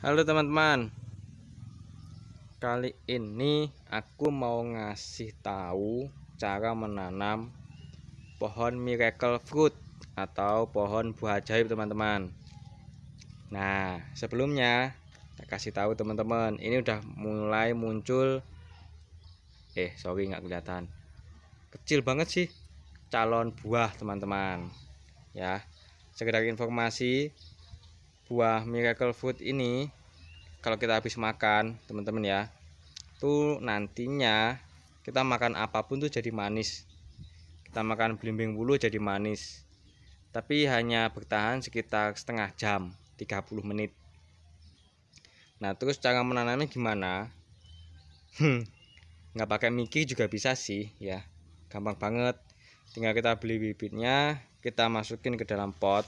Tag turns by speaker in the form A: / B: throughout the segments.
A: Halo teman-teman. Kali ini aku mau ngasih tahu cara menanam pohon miracle fruit atau pohon buah ajaib teman-teman. Nah, sebelumnya saya kasih tahu teman-teman, ini udah mulai muncul eh sorry nggak kelihatan. Kecil banget sih calon buah teman-teman. Ya. Sekedar informasi, buah miracle food ini kalau kita habis makan teman-teman ya tuh nantinya kita makan apapun tuh jadi manis kita makan belimbing bulu jadi manis tapi hanya bertahan sekitar setengah jam 30 menit nah terus cara menanamnya gimana hmm, nggak pakai mikir juga bisa sih ya gampang banget tinggal kita beli bibitnya kita masukin ke dalam pot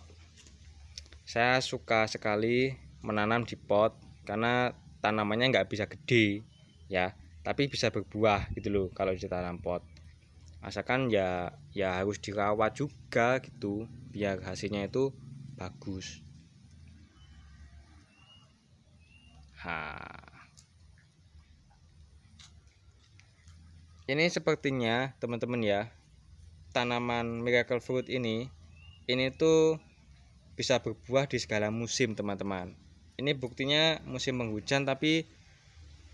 A: saya suka sekali menanam di pot karena tanamannya nggak bisa gede ya tapi bisa berbuah gitu loh kalau ditanam pot asalkan ya ya harus dirawat juga gitu biar hasilnya itu bagus ha ini sepertinya teman-teman ya tanaman miracle fruit ini ini tuh bisa berbuah di segala musim teman-teman ini buktinya musim penghujan tapi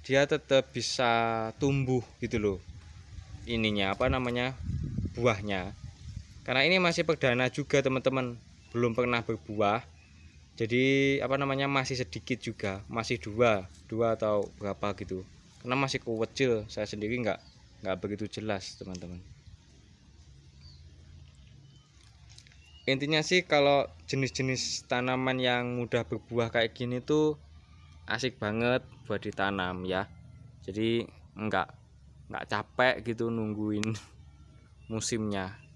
A: dia tetap bisa tumbuh gitu loh ininya apa namanya buahnya karena ini masih perdana juga teman-teman belum pernah berbuah jadi apa namanya masih sedikit juga masih dua dua atau berapa gitu karena masih kecil saya sendiri nggak nggak begitu jelas teman-teman intinya sih kalau jenis-jenis tanaman yang mudah berbuah kayak gini tuh asik banget buat ditanam ya jadi enggak enggak capek gitu nungguin musimnya